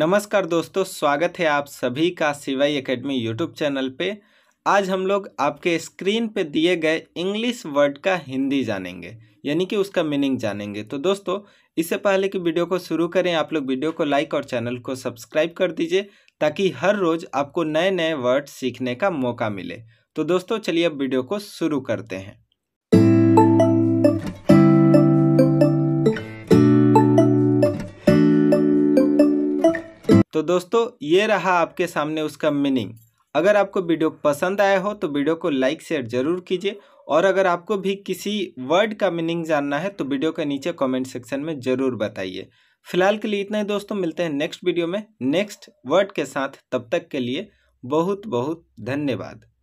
नमस्कार दोस्तों स्वागत है आप सभी का सिवाई एकेडमी यूट्यूब चैनल पे आज हम लोग आपके स्क्रीन पे दिए गए इंग्लिश वर्ड का हिंदी जानेंगे यानी कि उसका मीनिंग जानेंगे तो दोस्तों इससे पहले कि वीडियो को शुरू करें आप लोग वीडियो को लाइक और चैनल को सब्सक्राइब कर दीजिए ताकि हर रोज़ आपको नए नए वर्ड सीखने का मौका मिले तो दोस्तों चलिए अब वीडियो को शुरू करते हैं तो दोस्तों ये रहा आपके सामने उसका मीनिंग अगर आपको वीडियो पसंद आया हो तो वीडियो को लाइक शेयर ज़रूर कीजिए और अगर आपको भी किसी वर्ड का मीनिंग जानना है तो वीडियो के नीचे कमेंट सेक्शन में ज़रूर बताइए फिलहाल के लिए इतना ही दोस्तों मिलते हैं नेक्स्ट वीडियो में नेक्स्ट वर्ड के साथ तब तक के लिए बहुत बहुत धन्यवाद